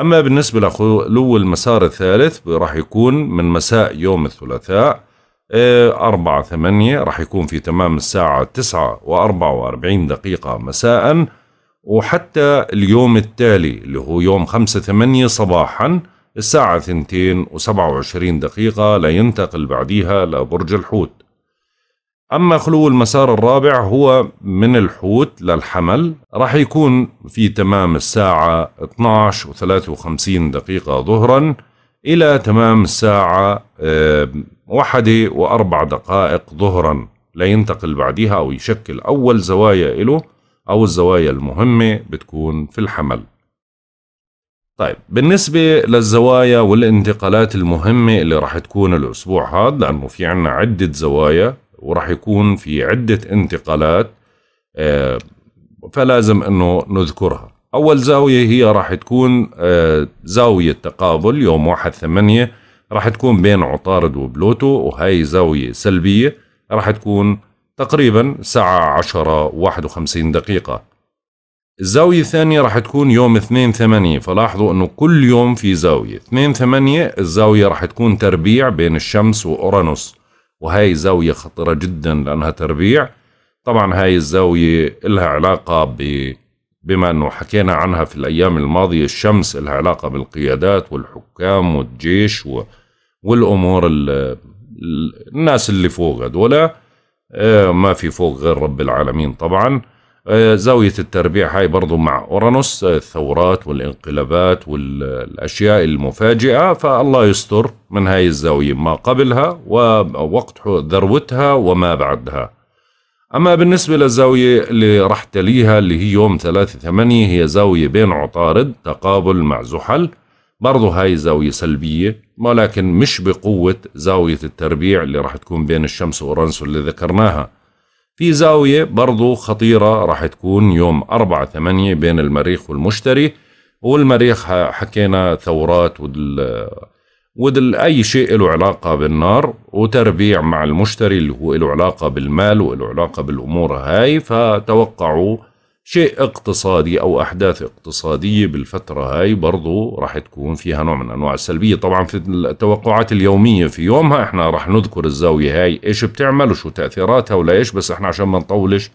أما بالنسبة لخلو المسار الثالث راح يكون من مساء يوم الثلاثاء آه، أربعة ثمانية راح يكون في تمام الساعة تسعة وأربعة وأربعين دقيقة مساء وحتى اليوم التالي اللي هو يوم خمسة ثمانية صباحا الساعة ثنتين وسبعة وعشرين دقيقة لينتقل بعديها لبرج الحوت أما خلو المسار الرابع هو من الحوت للحمل راح يكون في تمام الساعة 12 و 53 دقيقة ظهرا إلى تمام الساعة آه، واحدة وأربع دقائق ظهرا لينتقل بعدها أو يشكل أول زوايا له أو الزوايا المهمة بتكون في الحمل طيب بالنسبة للزوايا والانتقالات المهمة اللي راح تكون الأسبوع هذا لأنه في عنا عدة زوايا وراح يكون في عدة انتقالات آه، فلازم أنه نذكرها أول زاوية هي راح تكون آه، زاوية تقابل يوم واحد ثمانية راح تكون بين عطارد وبلوتو وهي زاوية سلبية راح تكون تقريبا ساعة عشرة واحد وخمسين دقيقة الزاوية الثانية راح تكون يوم اثنين ثمانية فلاحظوا انه كل يوم في زاوية اثنين ثمانية الزاوية راح تكون تربيع بين الشمس وأورانوس وهي زاوية خطيرة جدا لأنها تربيع طبعا هاي الزاوية لها علاقة ب بما أنه حكينا عنها في الأيام الماضية الشمس لها علاقة بالقيادات والحكام والجيش و... والأمور ال... الناس اللي فوق هدول آه، ما في فوق غير رب العالمين طبعا آه، زاوية التربيع هاي برضو مع أورانوس آه، الثورات والانقلابات والأشياء المفاجئة فالله يستر من هاي الزاوية ما قبلها ووقت ذروتها وما بعدها أما بالنسبة للزاوية اللي راح تليها اللي هي يوم ثلاثة ثمانية هي زاوية بين عطارد تقابل مع زحل برضو هاي زاوية سلبية ولكن مش بقوة زاوية التربيع اللي راح تكون بين الشمس وأورانوس اللي ذكرناها في زاوية برضو خطيرة راح تكون يوم أربعة ثمانية بين المريخ والمشتري والمريخ حكينا ثورات وال ودل أي شيء له علاقة بالنار وتربيع مع المشتري اللي هو له علاقة بالمال وله علاقة بالأمور هاي فتوقعوا شيء اقتصادي أو أحداث اقتصادية بالفترة هاي برضه راح تكون فيها نوع من أنواع السلبية طبعا في التوقعات اليومية في يومها احنا راح نذكر الزاوية هاي ايش بتعمل وشو تأثيراتها ولا ايش بس احنا عشان ما نطولش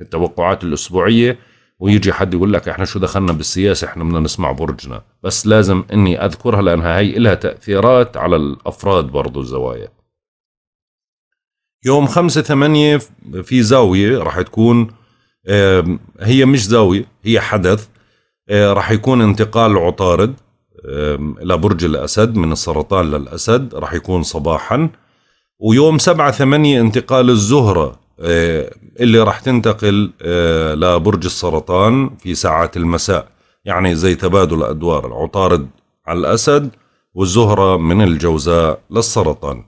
التوقعات الأسبوعية ويجي حد يقول لك احنا شو دخلنا بالسياسة احنا بدنا نسمع برجنا بس لازم اني اذكرها لانها هي لها تأثيرات على الافراد برضه الزوايا يوم خمسة ثمانية في زاوية راح تكون هي مش زاوية هي حدث آه، راح يكون انتقال عطارد لبرج الأسد من السرطان للأسد راح يكون صباحا ويوم سبعة ثمانية انتقال الزهرة آه، اللي راح تنتقل آه، لبرج السرطان في ساعات المساء يعني زي تبادل أدوار العطارد على الأسد والزهرة من الجوزاء للسرطان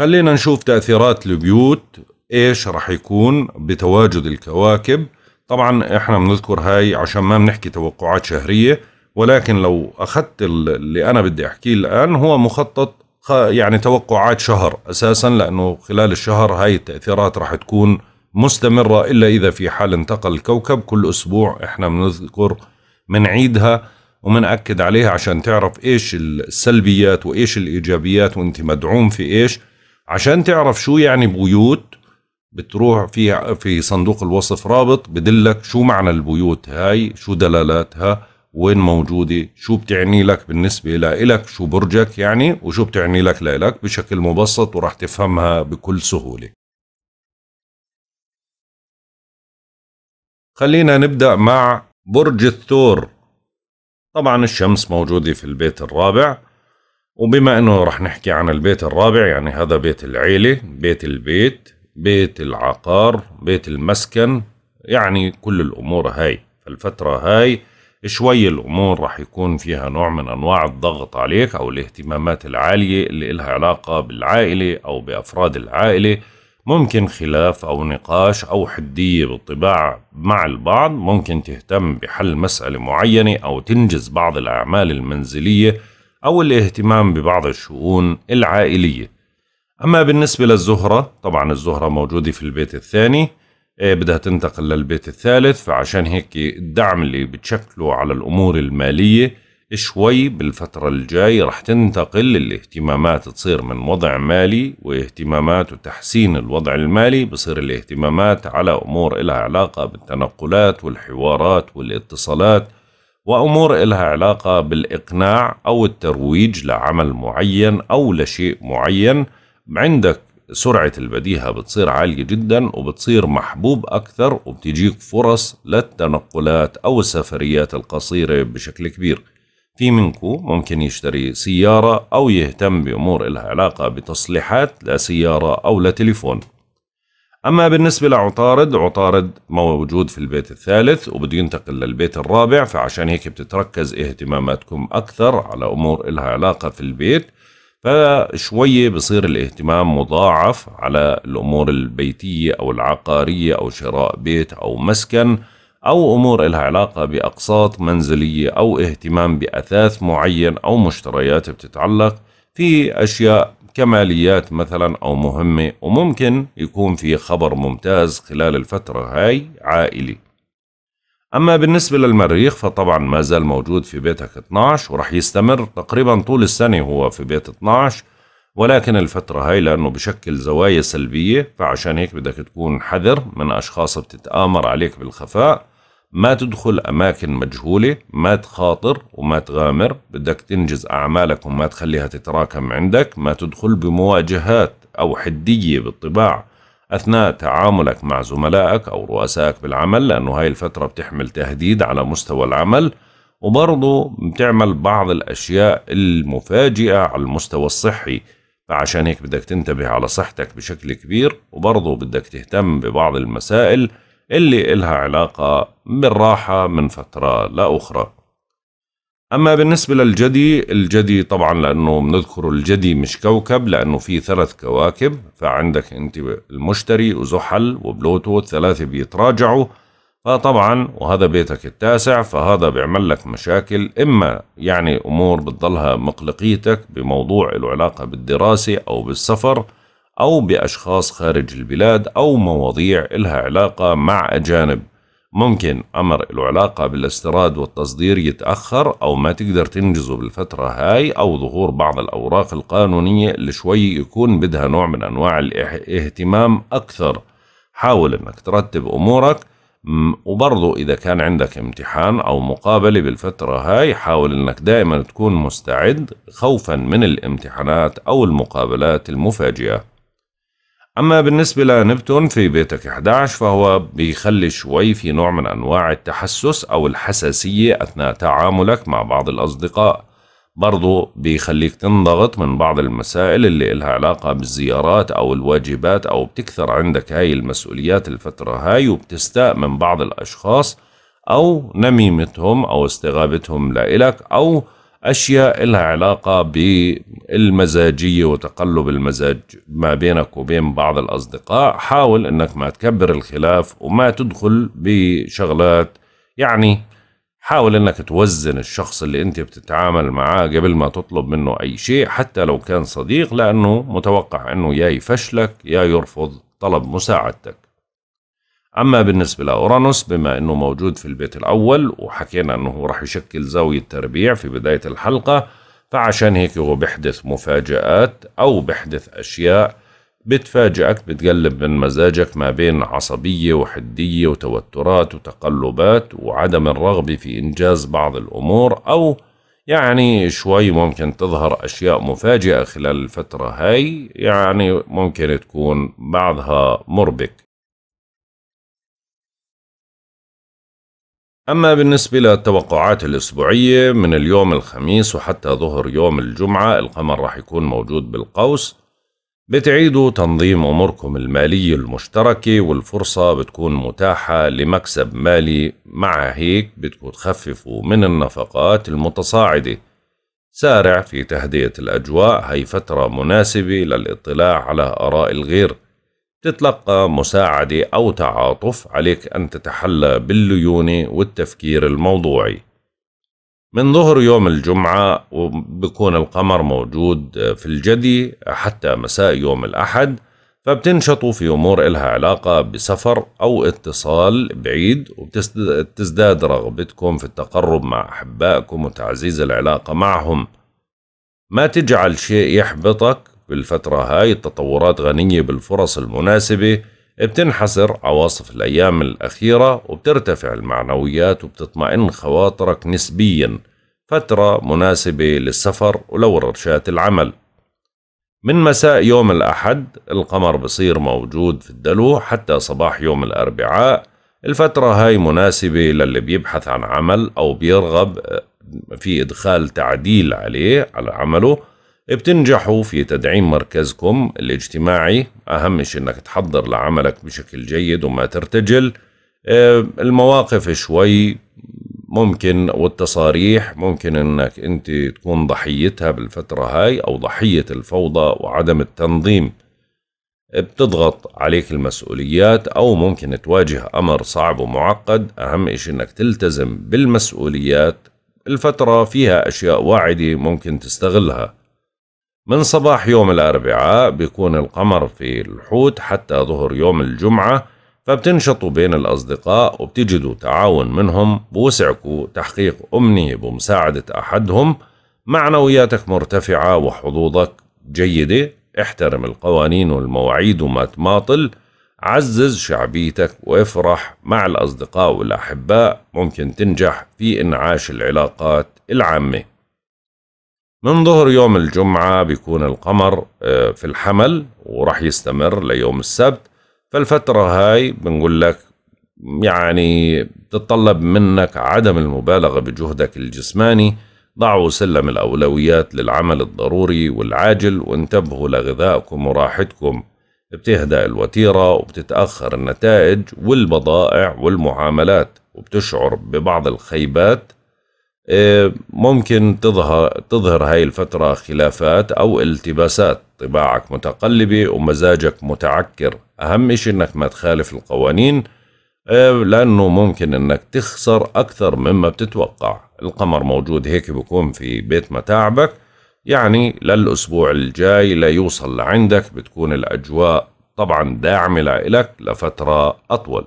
خلينا نشوف تأثيرات البيوت ايش رح يكون بتواجد الكواكب طبعا احنا بنذكر هاي عشان ما بنحكي توقعات شهرية ولكن لو اخذت اللي انا بدي احكيه الان هو مخطط يعني توقعات شهر اساسا لانه خلال الشهر هاي التأثيرات رح تكون مستمرة إلا إذا في حال انتقل الكوكب كل أسبوع إحنا بنذكر منعيدها ومنأكد عليها عشان تعرف إيش السلبيات وإيش الإيجابيات وإنت مدعوم في إيش عشان تعرف شو يعني بيوت بتروح في في صندوق الوصف رابط بدلك شو معنى البيوت هاي شو دلالاتها وين موجودة شو بتعني لك بالنسبة لإلك شو برجك يعني وشو بتعني لك لإلك بشكل مبسط وراح تفهمها بكل سهولة خلينا نبدأ مع برج الثور طبعا الشمس موجودة في البيت الرابع وبما انه رح نحكي عن البيت الرابع يعني هذا بيت العيلة بيت البيت بيت العقار بيت المسكن يعني كل الامور هاي فالفترة هاي شوي الامور رح يكون فيها نوع من انواع الضغط عليك او الاهتمامات العالية اللي لها علاقة بالعائلة او بافراد العائلة ممكن خلاف او نقاش او حدية بالطباع مع البعض ممكن تهتم بحل مسألة معينة او تنجز بعض الاعمال المنزلية أو الاهتمام ببعض الشؤون العائلية أما بالنسبة للزهرة طبعا الزهرة موجودة في البيت الثاني إيه، بدها تنتقل للبيت الثالث فعشان هيك الدعم اللي بتشكله على الأمور المالية شوي بالفترة الجاي رح تنتقل الاهتمامات تصير من وضع مالي واهتمامات وتحسين الوضع المالي بصير الاهتمامات على أمور إلها علاقة بالتنقلات والحوارات والاتصالات وأمور إلها علاقة بالإقناع أو الترويج لعمل معين أو لشيء معين عندك سرعة البديهة بتصير عالية جدا وبتصير محبوب أكثر وبتجيك فرص للتنقلات أو السفريات القصيرة بشكل كبير في منكو ممكن يشتري سيارة أو يهتم بأمور إلها علاقة بتصليحات لسيارة أو لتليفون أما بالنسبة لعطارد عطارد موجود في البيت الثالث وبده ينتقل للبيت الرابع فعشان هيك بتتركز اهتماماتكم أكثر على أمور إلها علاقة في البيت فشوية بصير الاهتمام مضاعف على الأمور البيتية أو العقارية أو شراء بيت أو مسكن أو أمور إلها علاقة بأقساط منزلية أو اهتمام بأثاث معين أو مشتريات بتتعلق في أشياء كماليات مثلا أو مهمة وممكن يكون في خبر ممتاز خلال الفترة هاي عائلي أما بالنسبة للمريخ فطبعا ما زال موجود في بيتك 12 ورح يستمر تقريبا طول السنة هو في بيت 12 ولكن الفترة هاي لأنه بشكل زوايا سلبية فعشان هيك بدك تكون حذر من أشخاص بتتآمر عليك بالخفاء ما تدخل أماكن مجهولة ما تخاطر وما تغامر بدك تنجز أعمالك وما تخليها تتراكم عندك ما تدخل بمواجهات أو حدية بالطباع أثناء تعاملك مع زملائك أو رؤسائك بالعمل لأنه هاي الفترة بتحمل تهديد على مستوى العمل وبرضه بتعمل بعض الأشياء المفاجئة على المستوى الصحي فعشان هيك بدك تنتبه على صحتك بشكل كبير وبرضه بدك تهتم ببعض المسائل اللي إلها علاقة بالراحة من فترة لأخرى أما بالنسبة للجدي الجدي طبعا لأنه بنذكر الجدي مش كوكب لأنه في ثلاث كواكب فعندك أنت المشتري وزحل وبلوتو الثلاثة بيتراجعوا فطبعا وهذا بيتك التاسع فهذا بيعمل لك مشاكل إما يعني أمور بتضلها مقلقيتك بموضوع العلاقة علاقة بالدراسة أو بالسفر أو بأشخاص خارج البلاد أو مواضيع إلها علاقة مع أجانب ممكن أمر له علاقة بالاستيراد والتصدير يتأخر أو ما تقدر تنجزه بالفترة هاي أو ظهور بعض الأوراق القانونية اللي شوي يكون بدها نوع من أنواع الاهتمام أكثر حاول أنك ترتب أمورك وبرضو إذا كان عندك امتحان أو مقابلة بالفترة هاي حاول أنك دائما تكون مستعد خوفا من الامتحانات أو المقابلات المفاجئة أما بالنسبة لنبتون في بيتك 11 فهو بيخلي شوي في نوع من أنواع التحسس أو الحساسية أثناء تعاملك مع بعض الأصدقاء برضو بيخليك تنضغط من بعض المسائل اللي إلها علاقة بالزيارات أو الواجبات أو بتكثر عندك هاي المسؤوليات الفترة هاي وبتستاء من بعض الأشخاص أو نميمتهم أو استغابتهم لإلك أو أشياء لها علاقة بالمزاجية وتقلب المزاج ما بينك وبين بعض الأصدقاء حاول أنك ما تكبر الخلاف وما تدخل بشغلات يعني حاول أنك توزن الشخص اللي أنت بتتعامل معاه قبل ما تطلب منه أي شيء حتى لو كان صديق لأنه متوقع أنه يا يفشلك يا يرفض طلب مساعدتك أما بالنسبة لأورانوس بما أنه موجود في البيت الأول وحكينا أنه راح يشكل زاوية تربيع في بداية الحلقة فعشان هيك هو بيحدث مفاجآت أو بيحدث أشياء بتفاجئك بتقلب من مزاجك ما بين عصبية وحدية وتوترات وتقلبات وعدم الرغبة في إنجاز بعض الأمور أو يعني شوي ممكن تظهر أشياء مفاجئة خلال الفترة هاي يعني ممكن تكون بعضها مربك أما بالنسبة للتوقعات الأسبوعية من اليوم الخميس وحتى ظهر يوم الجمعة القمر راح يكون موجود بالقوس بتعيدوا تنظيم أموركم المالية المشتركة والفرصة بتكون متاحة لمكسب مالي مع هيك بتكون تخففوا من النفقات المتصاعدة سارع في تهدئة الأجواء هي فترة مناسبة للاطلاع على آراء الغير تتلقى مساعدة أو تعاطف عليك أن تتحلى بالليونة والتفكير الموضوعي من ظهر يوم الجمعة وبكون القمر موجود في الجدي حتى مساء يوم الأحد فبتنشطوا في أمور إلها علاقة بسفر أو اتصال بعيد وبتزداد رغبتكم في التقرب مع أحبائكم وتعزيز العلاقة معهم ما تجعل شيء يحبطك بالفترة هاي التطورات غنية بالفرص المناسبة بتنحسر عواصف الأيام الأخيرة وبترتفع المعنويات وبتطمئن خواطرك نسبيا فترة مناسبة للسفر ولورشات العمل من مساء يوم الأحد القمر بصير موجود في الدلو حتى صباح يوم الأربعاء الفترة هاي مناسبة للي بيبحث عن عمل أو بيرغب في إدخال تعديل عليه على عمله بتنجحوا في تدعيم مركزكم الاجتماعي أهم شيء أنك تحضر لعملك بشكل جيد وما ترتجل آه، المواقف شوي ممكن والتصاريح ممكن أنك أنت تكون ضحيتها بالفترة هاي أو ضحية الفوضى وعدم التنظيم آه، بتضغط عليك المسؤوليات أو ممكن تواجه أمر صعب ومعقد أهم شيء أنك تلتزم بالمسؤوليات الفترة فيها أشياء واعدة ممكن تستغلها من صباح يوم الأربعاء بيكون القمر في الحوت حتى ظهر يوم الجمعة فبتنشطوا بين الأصدقاء وبتجدوا تعاون منهم بوسعكوا تحقيق أمنية بمساعدة أحدهم معنوياتك مرتفعة وحظوظك جيدة احترم القوانين والمواعيد وما تماطل عزز شعبيتك وافرح مع الأصدقاء والأحباء ممكن تنجح في إنعاش العلاقات العامة من ظهر يوم الجمعة بيكون القمر آه، في الحمل وراح يستمر ليوم السبت فالفترة هاي بنقول لك يعني تتطلب منك عدم المبالغة بجهدك الجسماني ضعوا سلم الأولويات للعمل الضروري والعاجل وانتبهوا لغذائكم وراحتكم بتهدأ الوتيرة وبتتأخر النتائج والبضائع والمعاملات وبتشعر ببعض الخيبات إيه، ممكن تظهر تظهر هاي الفترة خلافات أو التباسات طباعك متقلبة ومزاجك متعكر أهم شيء أنك ما تخالف القوانين إيه، لأنه ممكن أنك تخسر أكثر مما بتتوقع القمر موجود هيك بكون في بيت متاعبك يعني للأسبوع الجاي ليوصل لعندك بتكون الأجواء طبعا داعمة لإلك لفترة أطول